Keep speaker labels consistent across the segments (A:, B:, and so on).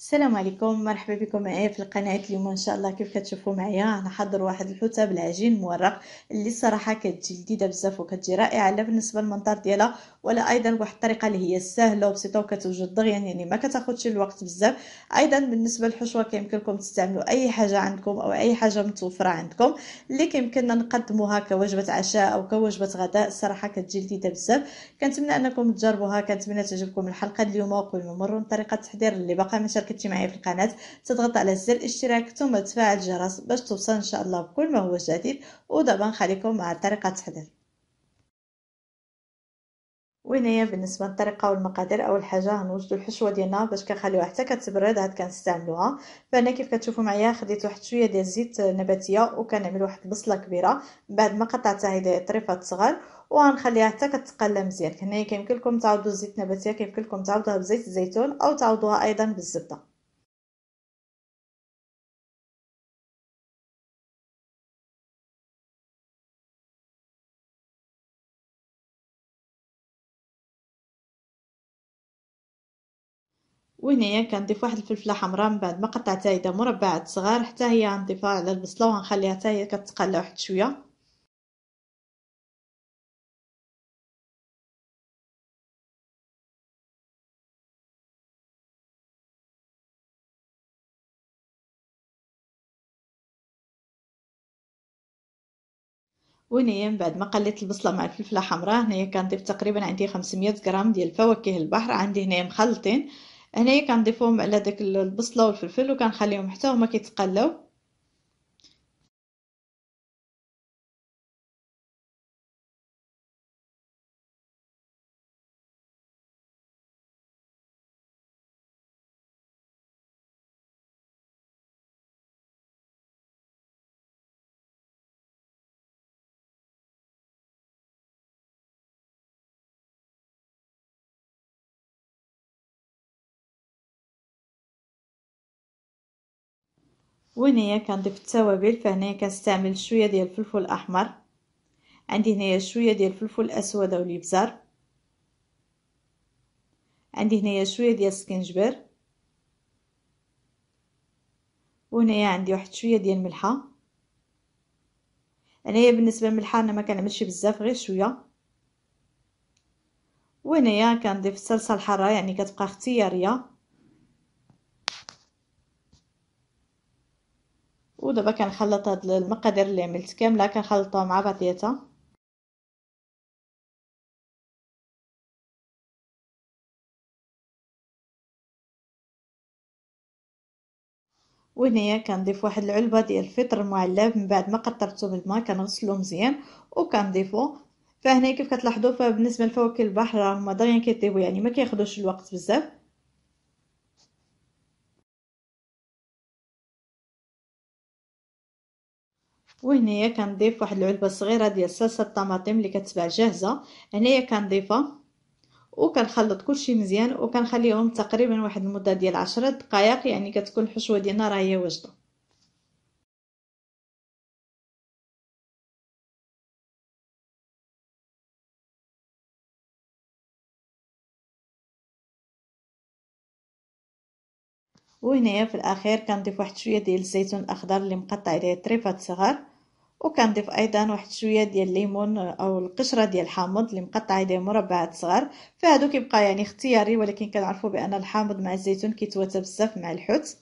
A: السلام عليكم مرحبا بكم معايا في القناه اليوم ان شاء الله كيف كتشوفوا معايا غنحضر واحد الحوته بالعجين المورق اللي الصراحه كتجي لذيذه بزاف وكتجي رائعه لا بالنسبه للمنظر ديالها ولا ايضا بواحد الطريقه اللي هي سهله وبسيطه وكتوجد دغيا يعني ما كتاخذش الوقت بزاف ايضا بالنسبه للحشوه كيمكنكم تستعملوا اي حاجه عندكم او اي حاجه متوفره عندكم اللي كيمكننا نقدموها كوجبه عشاء او كوجبه غداء الصراحه كتجي لذيذه بزاف كنتمنى انكم تجربوها كنتمنى تعجبكم الحلقه اليوم وقبل ما نمروا لطريقه التحضير اللي باقا ما كنتي معايا في القناه تضغط على زر الاشتراك ثم تفعل الجرس باش توصل ان شاء الله بكل ما هو جديد ودابا نخليكم مع طريقه التحضير وهنايا بالنسبه للطريقه والمقادير اول حاجه غنوجدو الحشوه ديالنا باش كنخليوها حتى كتبرد عاد كنستعملوها فانا كيف كتشوفوا معايا خديت واحد شويه ديال الزيت نباتيه وكنعمل واحد البصله كبيره بعد ما قطعتها هذه طريفات صغار وغنخليها حتى
B: كتقلى مزيان هنايا كيمكن لكم تعوضوا الزيت النباتيه كيمكن لكم تعوضوها بزيت الزيتون او تعوضوها ايضا بالزبده وهنايا كنضيف واحد الفلفله حمراء من بعد ما قطعتها اذا مربعات صغار حتى هي غنضيفها على البصله وغنخليها حتى هي كتقلى واحد شويه ونيم بعد ما قليت البصلة مع الفلفلة حمراء
A: هنايا كنضيف تقريبا عندي 500 غرام ديال فواكه البحر عندي هنايا مخلطين هنايا
B: كنضيفهم على داك البصلة والفلفل وكنخليهم حتى هما كيتقلاو وهنايا كنضيف التوابل فهنايا
A: كنستعمل شويه ديال الفلفل الاحمر عندي هنايا شويه ديال الفلفل الاسود او الابزار عندي هنايا شويه ديال السكنجبير وهنايا عندي واحد شويه ديال الملحه هنايا بالنسبه للملحه انا ما كنعملش بزاف غير شويه وهنايا كنضيف الصلصه الحاره يعني كتبقى اختياريه ودابا كنخلط هاد
B: المقادير اللي عملت كامله كنخلطها مع بعضياتها وهنايا كنضيف واحد العلبه ديال الفطر المعلب
A: من بعد ما قطرته بالماء كنغسلو مزيان وكنضيفو فهنا كيف كتلاحظوا
B: فبالنسبه لفواكه البحر راه هما دغيا كيطيبو يعني ما كياخذوش الوقت بزاف وهنايا كنضيف واحد العلبه صغيره ديال صلصه الطماطم اللي كتباع جاهزه
A: هنايا كنضيفها وكنخلط كلشي مزيان وكنخليهم تقريبا واحد المده
B: ديال 10 دقائق يعني كتكون الحشوه ديالنا راه هي واجده وهنايا في الاخير كنضيف واحد شويه ديال الزيتون الاخضر اللي مقطع ليه طريفات
A: صغار وكنضيف ايضا واحد شويه ديال الليمون او القشره ديال الحامض اللي مقطع ليه مربعات صغار فهادو كيبقى يعني اختياري ولكن كنعرفوا بان الحامض مع الزيتون
B: كيتواتى بزاف مع الحوت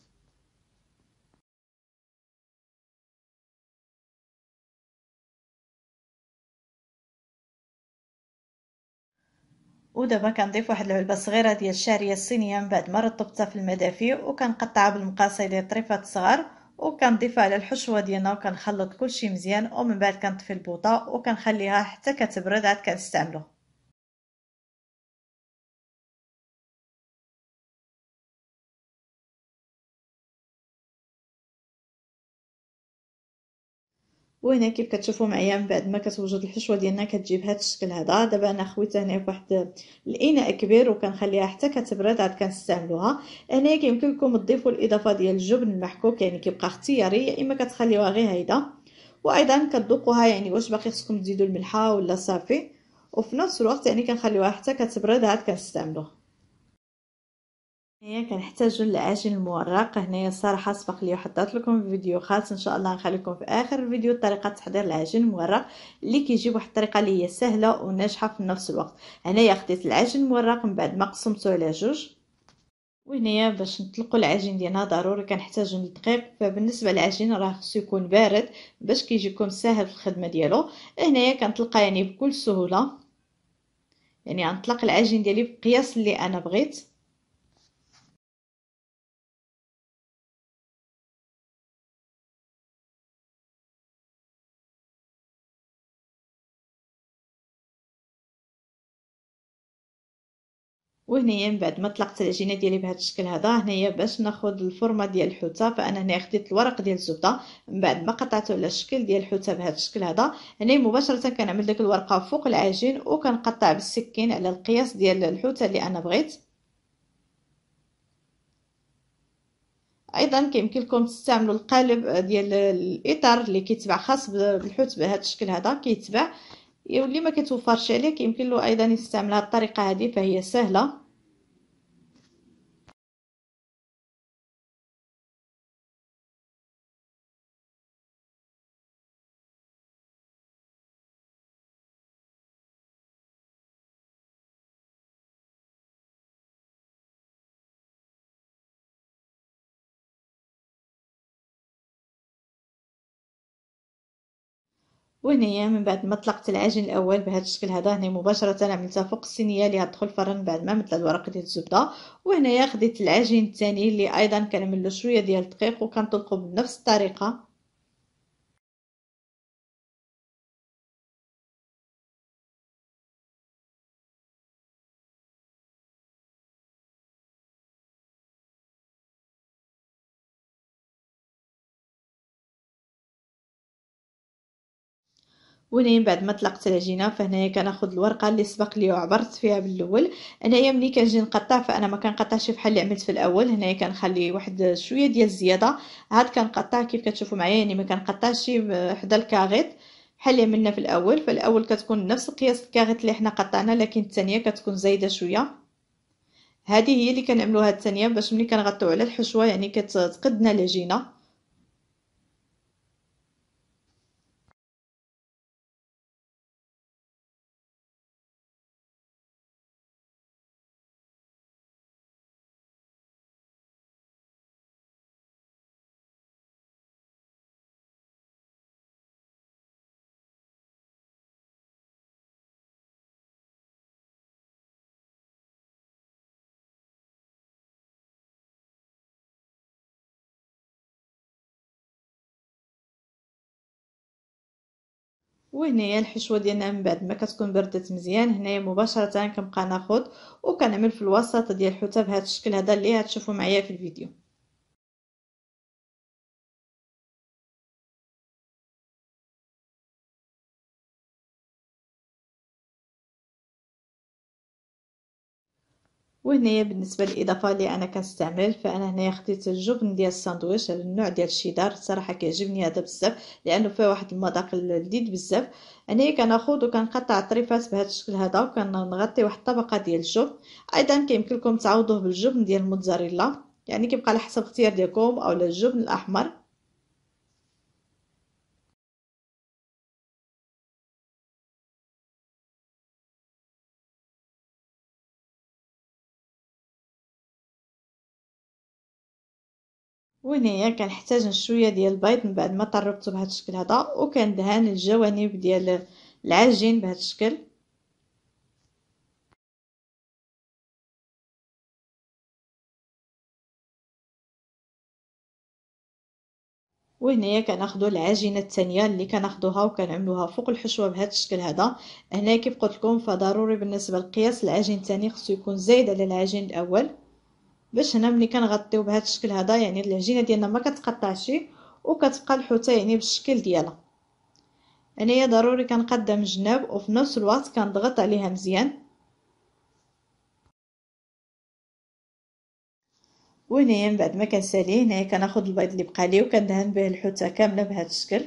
B: ودابا كنضيف واحد العلبة صغيرة ديال الشعرية الصينية من بعد ما رطبتها في
A: المدافيع وكنقطعها بالمقاصه ديال طريفات صغار وكنضيفها على الحشوة ديالنا
B: وكنخلط كلشي مزيان ومن بعد كنطفي البوطة وكنخليها حتى كتبرد عاد كنستعملو وهنا كيف كتشوفوا معايا من بعد ما كتوجد الحشوه ديالنا كتجي هذا الشكل هذا دابا
A: انا خويتها هنا بواحد الاناء كبير وكنخليها حتى كتبرد عاد كنستعملوها هنايا كيمكن لكم تضيفوا الاضافه ديال الجبن المحكوك يعني كيبقى اختياري يا اما كتخليوها غير هيدا وايضا كتذوقوها يعني واش باقي خصكم تزيدوا الملحه ولا صافي وفي نفس الوقت يعني كنخليوها حتى كتبرد عاد كنستعملوها هنايا كنحتاجو العجين المورق هنايا الصراحه سبق لي وحطيت لكم فيديو خاص ان شاء الله نخليكم في اخر الفيديو طريقه تحضير العجين المورق اللي كيجي بواحد الطريقه اللي هي سهله وناجحه في نفس الوقت هنايا خديت العجين المورق من بعد ما قسمته على جوج وهنايا باش نطلقوا العجين ديالنا ضروري كنحتاجو الدقيق فبالنسبه للعجين راه خصو يكون بارد باش كيجيكم ساهل في الخدمه ديالو هنايا كنطلقها يعني بكل سهوله
B: يعني غنطلق العجين ديالي بقياس اللي انا بغيت وهنايا من بعد ما طلقت العجينه ديالي بهذا الشكل هذا
A: هنايا باش ناخذ الفورمه ديال الحوته فانا هنا خديت الورق ديال الزبده من بعد ما قطعته على الشكل ديال الحوته بهذا الشكل هذا هنا مباشره كنعمل ديك الورقه فوق العجين وكنقطع بالسكين على القياس ديال الحوته اللي انا بغيت ايضا كيمكن لكم تستعملوا القالب ديال الاطار اللي كيتباع خاص بالحوت بهذا الشكل هذا كيتباع واللي ما كتوفرش عليك يمكن له
B: ايضا يستعمل هذه الطريقه هذه فهي سهله وهنايا من بعد ما طلقت العجين الاول بهذا الشكل هذا هنا مباشره
A: عملتها فوق الصينيه اللي غتدخل الفرن بعد ما مدت الورق ديال الزبده وهنايا خديت العجين
B: الثاني اللي ايضا كنعمل له شويه ديال الدقيق وكنطلقو بنفس الطريقه من بعد ما طلقت العجينه فهنايا كناخذ الورقه اللي
A: سبق لي وعبرت فيها بالاول انايا ملي كنجي نقطع فانا ما كنقطعش بحال اللي عملت في الاول هنايا كنخلي واحد شويه ديال الزياده عاد كنقطع كيف كتشوفوا معايا يعني ما كنقطعش حدا الكاغيط بحال اللي عملنا في الاول فالاول كتكون نفس القياس الكاغيط اللي حنا قطعنا لكن الثانيه كتكون زايده شويه هذه هي اللي كنعملوها الثانيه باش ملي
B: كنغطيو على الحشوه يعني كتقدنا العجينه وهنايا الحشوه ديالنا من بعد ما كتكون بردت مزيان هنايا مباشره كنبقى ناخذ وكنعمل في الوسط ديال الحوته بهذا الشكل هذا اللي غتشوفوا معايا في الفيديو وهنايا بالنسبه للاضافه اللي انا كنستعمل
A: فانا هنايا خديت الجبن ديال الساندويتش النوع ديال الشيدار الصراحه كيعجبني هذا بزاف لانه فيه واحد المذاق لذيذ بزاف هنايا كناخذ وكنقطع الطريفات بهذا الشكل هذا وكنغطي واحد الطبقه ديال الجبن ايضا كيمكن لكم تعوضوه بالجبن ديال الموتزاريلا
B: يعني كيبقى على حسب اختيار ديالكم اولا الجبن الاحمر وهنايا كنحتاج شويه ديال البيض من بعد ما طربته بهذا الشكل هذا وكندهن الجوانب ديال العجين بهذا الشكل وهنايا كناخذوا العجينه
A: الثانيه اللي كناخذوها وكنعملوها فوق الحشوه بهذا الشكل هذا هنا كيف قلت لكم فضروري بالنسبه للقياس العجين الثاني خصو يكون زايد على العجين الاول باش هنا ملي كنغطيو بهذا الشكل هذا يعني العجينه ديالنا ما كتقطعش وكتبقى الحوته يعني بالشكل ديالها انايا ضروري كنقدم الجناب وفي نفس الوقت كنضغط عليها مزيان
B: وهنايا من بعد ما كنسالي هنايا كناخذ البيض اللي بقى لي وكندهن به الحوته كامله بهذا الشكل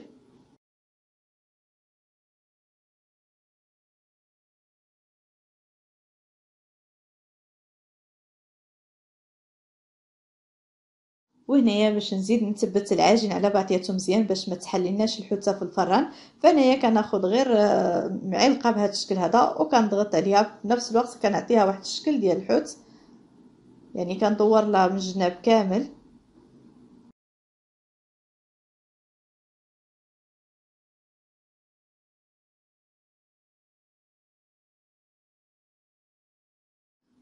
B: وهنايا باش نزيد نثبت العجين على بعضياتو مزيان باش ما تحليناش
A: الحوته في الفران فانايا كناخذ غير معلقه آه، بهذا الشكل هذا وكنضغط عليها
B: في نفس الوقت كنعطيها واحد الشكل ديال الحوت يعني كندور لها من الجناب كامل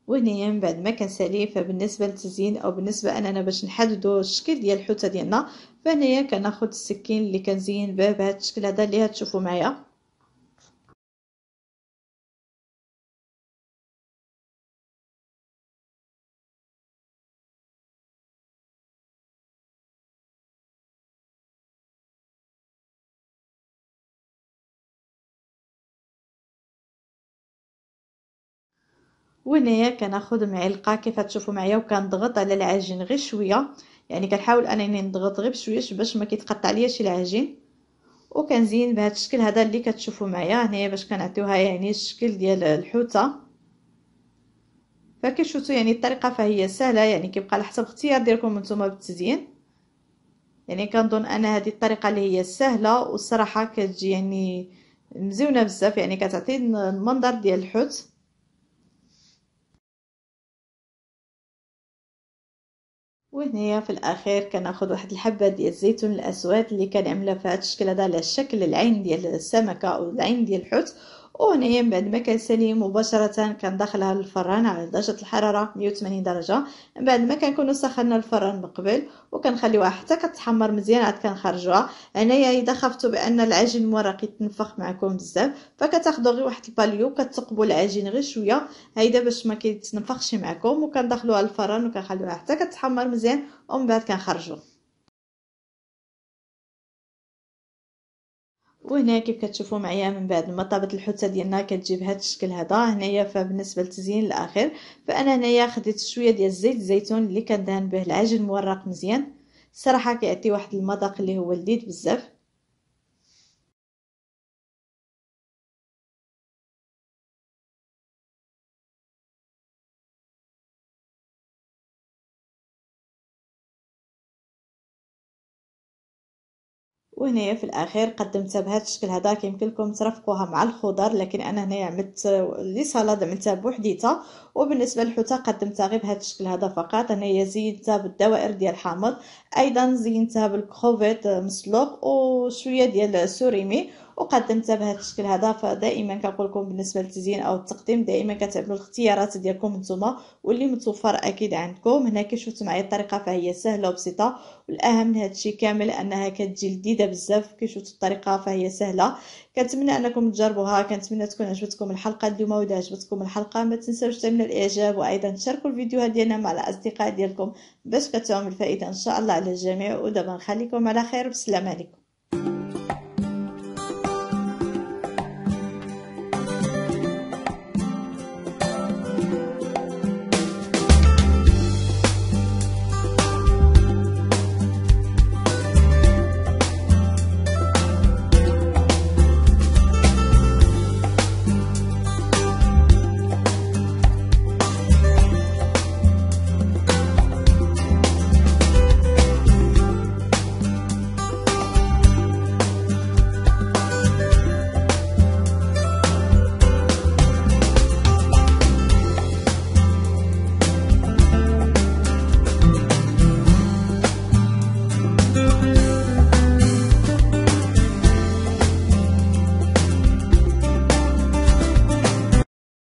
B: وهنايا من بعد ما كنسالي فبالنسبه للتزيين او بالنسبه
A: اننا باش نحددوا الشكل ديال الحوته ديالنا فهنايا كناخذ السكين اللي كنزين به
B: بهذا الشكل هذا اللي هتشوفوا معايا وهنايا كناخد معلقه كيف تشوفوا معايا وكنضغط على العجين
A: غير شويه يعني كنحاول انني نضغط غير بشويه باش ما كيتقطع شي العجين وكنزين بهذا الشكل هذا اللي كتشوفوا معايا هنايا باش كنعطيوها يعني الشكل ديال الحوته فكيشوتو يعني الطريقه فهي سهله يعني كيبقى على حسب اختيار ديالكم نتوما بالتزيين يعني كنظن انا هذه الطريقه اللي هي سهله
B: والصراحه كتجي يعني مزيونه بزاف يعني كتعطي المنظر ديال الحوت وهنايا في الاخير كناخذ واحد الحبه ديال الزيتون الاسود اللي كنعملها في هذا الشكل هذا
A: على شكل العين ديال السمكه او العين ديال الحوت وهنايا من بعد ما كنسالي مباشره كندخلها للفران على درجه الحراره 180 درجه من بعد ما كنكونوا سخنا الفران من قبل وكنخليوها حتى كتحمر مزيان عاد كنخرجوها هنايا اذا خفتوا بان العجين المورق يتنفخ معكم بزاف فكتاخذوا غير واحد الباليو كتثقبوا العجين غير شويه هيدا باش ما كيتنفخش معكم وكندخلوها للفران وكنخليوها حتى كتحمر
B: مزيان ومن بعد كنخرجوها وهنا كيف كتشوفوا معايا من بعد ما طابت الحوته ديالنا كتجيب هذا الشكل هذا هنايا
A: فبالنسبه للتزيين الاخير فانا هنايا خديت شويه ديال زيت الزيتون اللي كندهن به
B: العجل مورق مزيان صراحه كيعطي واحد المذاق اللي هو لذيذ بزاف وهنايا في الاخير قدمتها بهذا الشكل هذا كيمكن لكم ترافقوها مع الخضر لكن انا هنايا عملت لي
A: سلطه عملتها بوحديتها وبالنسبه للحوته قدمتها غير بهذا الشكل هذا فقط هنايا زينتها بالدوائر ديال الحامض ايضا زينتها بالكروفيت مسلوق وشويه ديال السوريمي وقدمتها بهذا الشكل هذا فدائما كنقول لكم بالنسبه للتزيين او التقديم دائما كتعملوا الاختيارات ديالكم نتوما واللي متوفر اكيد عندكم هنا كي شفت معايا الطريقه فهي سهله وبسيطه والاهم من هذا الشيء كامل انها كتجي لذيذه بزاف كيفاش الطريقه فهي سهله كنتمنى انكم تجربوها كنتمنى تكون عجبتكم الحلقه اليوم واذا عجبتكم الحلقه ما تنساوش تعملوا الاعجاب وايضا تشاركوا الفيديوهات ديالنا مع الاصدقاء ديالكم باش كتعم الفائده ان شاء الله على الجميع ودابا نخليكم على خير والسلام عليكم